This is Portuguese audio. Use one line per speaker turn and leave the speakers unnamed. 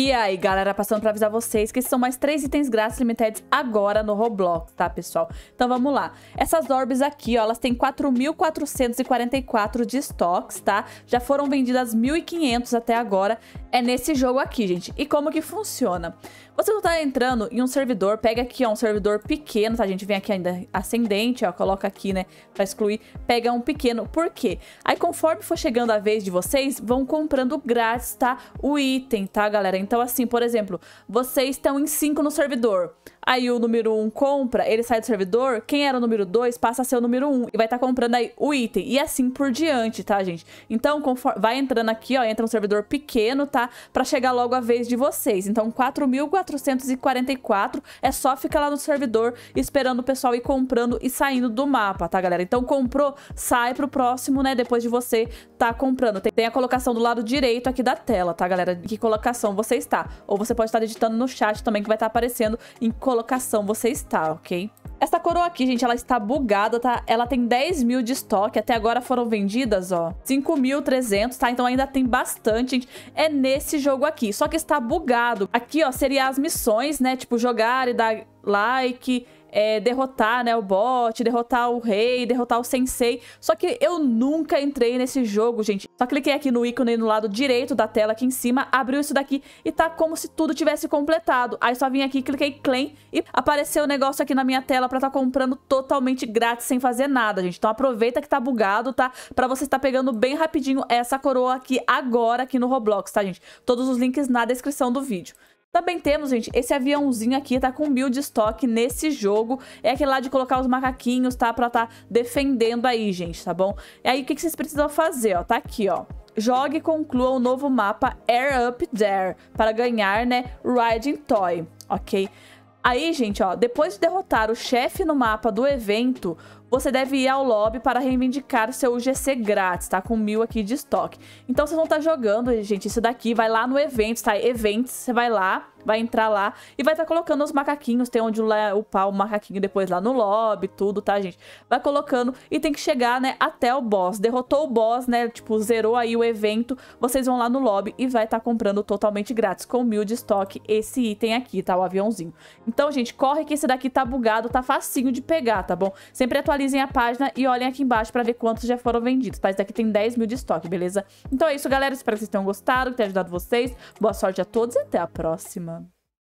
E aí, galera, passando para avisar vocês que são mais três itens grátis limitados agora no Roblox, tá, pessoal? Então vamos lá. Essas orbs aqui, ó, elas têm 4.444 de estoques, tá? Já foram vendidas 1.500 até agora. É nesse jogo aqui, gente. E como que funciona? Você não tá entrando em um servidor, pega aqui, ó, um servidor pequeno, tá, gente? Vem aqui ainda ascendente, ó, coloca aqui, né, pra excluir. Pega um pequeno, por quê? Aí conforme for chegando a vez de vocês, vão comprando grátis, tá, o item, tá, galera? Então, então, assim, por exemplo, vocês estão em 5 no servidor. Aí o número 1 um compra, ele sai do servidor. Quem era o número 2 passa a ser o número 1 um, e vai estar tá comprando aí o item. E assim por diante, tá, gente? Então, conforme, vai entrando aqui, ó, entra um servidor pequeno, tá? Pra chegar logo a vez de vocês. Então, 4.444 é só ficar lá no servidor esperando o pessoal ir comprando e saindo do mapa, tá, galera? Então, comprou, sai pro próximo, né? Depois de você tá comprando. Tem a colocação do lado direito aqui da tela, tá, galera? Que colocação você você está. Ou você pode estar digitando no chat também, que vai estar aparecendo em colocação você está, ok? Essa coroa aqui, gente, ela está bugada, tá? Ela tem 10 mil de estoque, até agora foram vendidas, ó, 5.300, tá? Então ainda tem bastante, gente. É nesse jogo aqui, só que está bugado. Aqui, ó, seria as missões, né? Tipo, jogar e dar like é, derrotar né, o bot, derrotar o rei, derrotar o sensei. Só que eu nunca entrei nesse jogo, gente. Só cliquei aqui no ícone no lado direito da tela aqui em cima, abriu isso daqui e tá como se tudo tivesse completado. Aí só vim aqui, cliquei claim e apareceu o negócio aqui na minha tela pra tá comprando totalmente grátis, sem fazer nada, gente. Então aproveita que tá bugado, tá? Pra você estar tá pegando bem rapidinho essa coroa aqui agora aqui no Roblox, tá, gente? Todos os links na descrição do vídeo. Também temos, gente, esse aviãozinho aqui, tá com build estoque nesse jogo. É aquele lá de colocar os macaquinhos, tá? Pra tá defendendo aí, gente, tá bom? E aí, o que, que vocês precisam fazer, ó? Tá aqui, ó. Jogue e conclua o novo mapa Air Up There para ganhar, né, Riding Toy, ok? Aí, gente, ó, depois de derrotar o chefe no mapa do evento, você deve ir ao lobby para reivindicar seu GC grátis, tá? Com mil aqui de estoque. Então vocês vão estar tá jogando, gente, isso daqui, vai lá no evento, tá? Eventos, você vai lá, vai entrar lá e vai estar tá colocando os macaquinhos, tem onde upar o macaquinho depois lá no lobby, tudo, tá, gente? Vai colocando e tem que chegar, né, até o boss. Derrotou o boss, né, tipo, zerou aí o evento, vocês vão lá no lobby e vai estar tá comprando totalmente grátis, com mil de estoque, esse item aqui, tá, o aviãozinho. Então, gente, corre que esse daqui tá bugado, tá facinho de pegar, tá bom? Sempre atualizando atualizem a página e olhem aqui embaixo para ver quantos já foram vendidos, tá? Isso daqui tem 10 mil de estoque, beleza? Então é isso, galera. Espero que vocês tenham gostado, que tenha ajudado vocês. Boa sorte a todos e até a próxima.